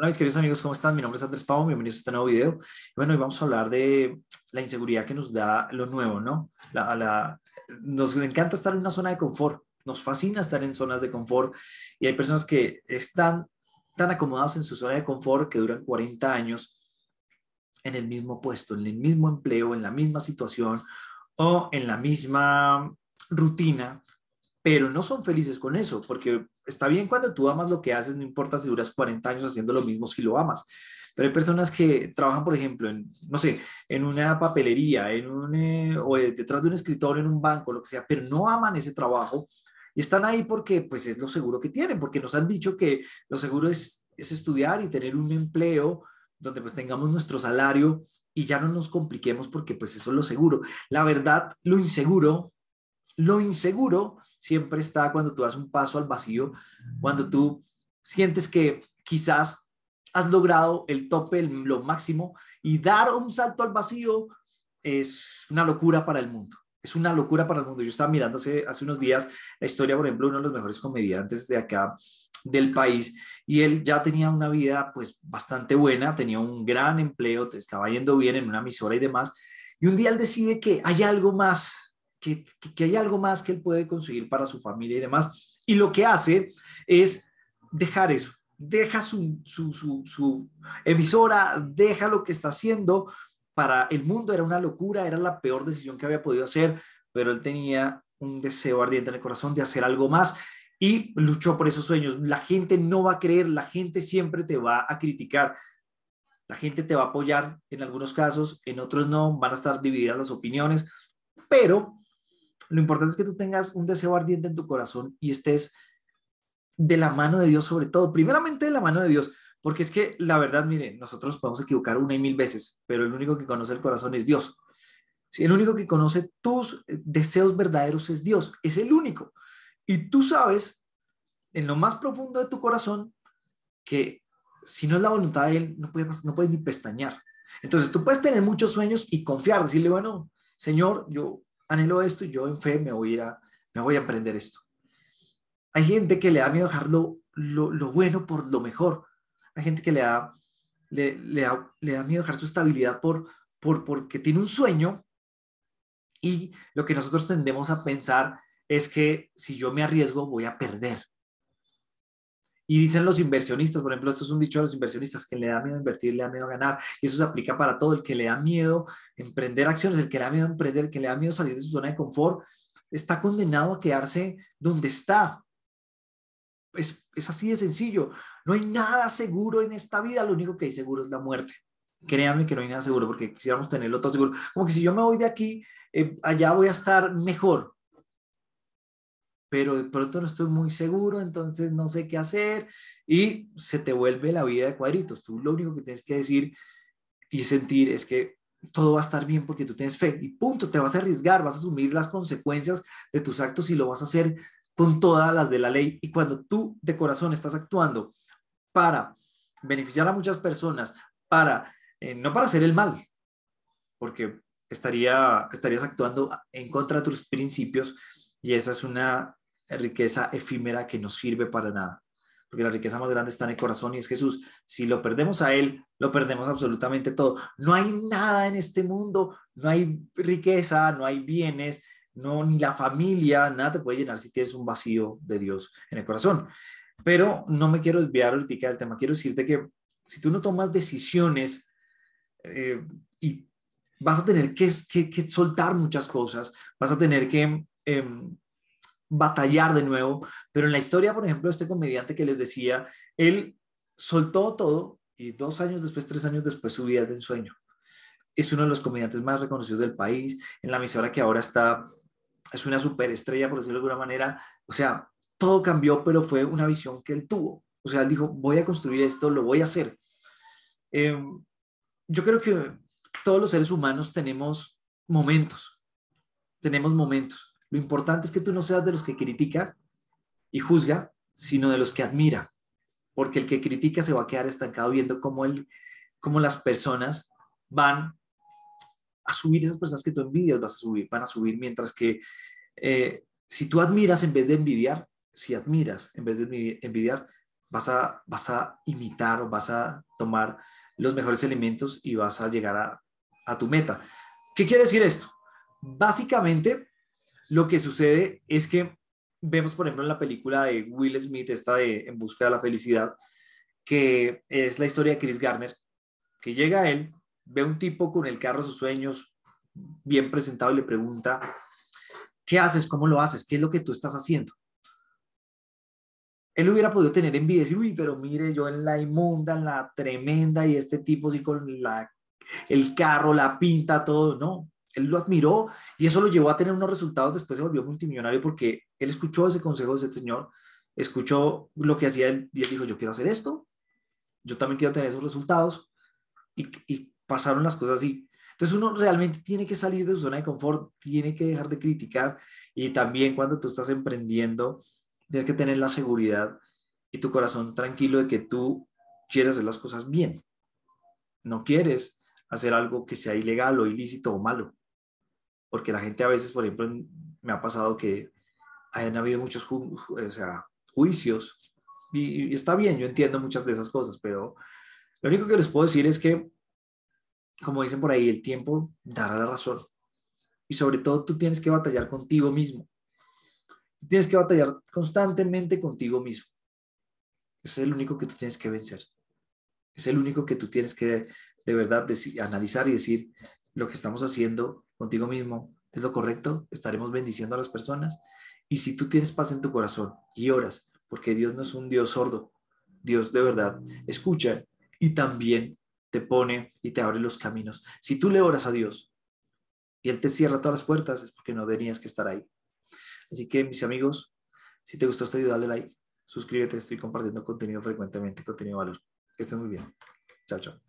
Hola mis queridos amigos, ¿cómo están? Mi nombre es Andrés Pavo, bienvenidos a este nuevo video. Bueno, hoy vamos a hablar de la inseguridad que nos da lo nuevo, ¿no? La, nos encanta estar en una zona de confort, nos fascina estar en zonas de confort y hay personas que están tan acomodados en su zona de confort que duran 40 años en el mismo puesto, en el mismo empleo, en la misma situación o en la misma rutina pero no son felices con eso, porque está bien cuando tú amas lo que haces, no importa si duras 40 años haciendo lo mismo si lo amas. Pero hay personas que trabajan, por ejemplo, en, no sé, en una papelería, en un, eh, o detrás de un escritorio, en un banco, lo que sea, pero no aman ese trabajo y están ahí porque pues es lo seguro que tienen, porque nos han dicho que lo seguro es, es estudiar y tener un empleo donde pues tengamos nuestro salario y ya no nos compliquemos porque pues eso es lo seguro. La verdad, lo inseguro, lo inseguro siempre está cuando tú das un paso al vacío, cuando mm. tú sientes que quizás has logrado el tope, lo máximo, y dar un salto al vacío es una locura para el mundo. Es una locura para el mundo. Yo estaba mirándose hace, unos días la historia, por ejemplo, uno de los mejores comediantes de acá del país y él ya tenía una vida pues bastante buena, tenía un gran empleo, te estaba yendo bien en una emisora y demás. Y un día él decide que hay algo más que, hay algo más que él puede conseguir para su familia y demás. Y lo que hace es dejar eso, deja su, su emisora, deja lo que está haciendo. Para el mundo era una locura, era la peor decisión que había podido hacer, pero él tenía un deseo ardiente en el corazón de hacer algo más y luchó por esos sueños. La gente no va a creer, la gente siempre te va a criticar, la gente te va a apoyar en algunos casos, en otros no, van a estar divididas las opiniones, pero lo importante es que tú tengas un deseo ardiente en tu corazón y estés de la mano de Dios sobre todo, primeramente de la mano de Dios, porque es que la verdad, miren, nosotros podemos equivocar una y mil veces, pero el único que conoce el corazón es Dios. el único que conoce tus eh, deseos verdaderos es Dios, es el único. Y tú sabes, en lo más profundo de tu corazón, que si no es la voluntad de Él, no puedes, no puedes ni pestañear. Entonces tú puedes tener muchos sueños y confiar, decirle, bueno, Señor, yo anhelo esto y yo en fe me voy a, me voy a emprender esto. Hay gente que le da miedo dejar lo, bueno por lo mejor. Hay gente que le da, le, miedo dejar su estabilidad por, por, porque tiene un sueño y lo que nosotros tendemos a pensar es que si yo me arriesgo voy a perder. Y dicen los inversionistas, por ejemplo, esto es un dicho de los inversionistas, que le da miedo invertir, le da miedo ganar, y eso se aplica para todo, el que le da miedo emprender acciones, el que le da miedo emprender, el que le da miedo salir de su zona de confort, está condenado a quedarse donde está. Es, es así de sencillo, no hay nada seguro en esta vida, lo único que hay seguro es la muerte. Créanme que no hay nada seguro, porque quisiéramos tenerlo todo seguro. Como que si yo me voy de aquí, eh, allá voy a estar mejor, pero de pronto no estoy muy seguro, entonces no sé qué hacer y se te vuelve la vida de cuadritos. Tú lo único que tienes que decir y sentir es que todo va a estar bien porque tú tienes fe y punto, te vas a arriesgar, vas a asumir las consecuencias de tus actos y lo vas a hacer con todas las de la ley. Y cuando tú de corazón estás actuando para beneficiar a muchas personas, para eh, no para hacer el mal, porque estaría, estarías actuando en contra de tus principios y esa es una riqueza efímera que no sirve para nada. Porque la riqueza más grande está en el corazón y es Jesús. Si lo perdemos a Él, lo perdemos absolutamente todo. No hay nada en este mundo, no hay riqueza, no hay bienes, no ni la familia, nada te puede llenar si tienes un vacío de Dios en el corazón. Pero no me quiero desviar ahorita del tema. Quiero decirte que si tú no tomas decisiones eh, y vas a tener que, soltar muchas cosas, vas a tener que eh, batallar de nuevo. Pero en la historia, por ejemplo, este comediante que les decía, él soltó todo y dos años después, tres años después, su vida es de ensueño. Es uno de los comediantes más reconocidos del país, en la misora que ahora está, es una superestrella, por decirlo de alguna manera. O sea, todo cambió, pero fue una visión que él tuvo. O sea, él dijo, voy a construir esto, lo voy a hacer. Em, yo creo que todos los seres humanos tenemos momentos, tenemos momentos. Lo importante es que tú no seas de los que critica y juzga, sino de los que admira, porque el que critica se va a quedar estancado viendo cómo, él, cómo las personas van a subir, esas personas que tú envidias vas a subir, van a subir, mientras que eh, si tú admiras en vez de envidiar, si admiras en vez de envidiar, vas a, vas a imitar o vas a tomar los mejores elementos y vas a llegar a, a tu meta. ¿Qué quiere decir esto? Básicamente, lo que sucede es que vemos, por ejemplo, en la película de Will Smith, esta de En Busca de la Felicidad, que es la historia de Chris Garner, que llega a él, ve un tipo con el carro de sus sueños, bien presentado, y le pregunta, ¿qué haces? ¿Cómo lo haces? ¿Qué es lo que tú estás haciendo? Él hubiera podido tener envidia y decir, uy, pero mire, yo en la inmunda, en la tremenda, y este tipo sí con la, el carro, la pinta, todo, no él lo admiró y eso lo llevó a tener unos resultados, después se volvió multimillonario porque él escuchó ese consejo de ese señor, escuchó lo que hacía él y él dijo, yo quiero hacer esto, yo también quiero tener esos resultados y, y pasaron las cosas así. Entonces uno realmente tiene que salir de su zona de confort, tiene que dejar de criticar y también cuando tú estás emprendiendo, tienes que tener la seguridad y tu corazón tranquilo de que tú quieres hacer las cosas bien. No quieres hacer algo que sea ilegal o ilícito o malo porque la gente a veces, por ejemplo, me ha pasado que hayan habido muchos juicios y, está bien, yo entiendo muchas de esas cosas, pero lo único que les puedo decir es que, como dicen por ahí, el tiempo dará la razón. Y sobre todo tú tienes que batallar contigo mismo. tienes que batallar constantemente contigo mismo. Es el único que tú tienes que vencer. Es el único que tú tienes que de verdad analizar y decir lo que estamos haciendo contigo mismo, es lo correcto, estaremos bendiciendo a las personas. Y si tú tienes paz en tu corazón y oras, porque Dios no es un Dios sordo, Dios de verdad escucha y también te pone y te abre los caminos. Si tú le oras a Dios y Él te cierra todas las puertas, es porque no tenías que estar ahí. Así que, mis amigos, si te gustó este video, dale like, suscríbete, estoy compartiendo contenido frecuentemente, contenido de valor. Que estén muy bien. Chao, chao.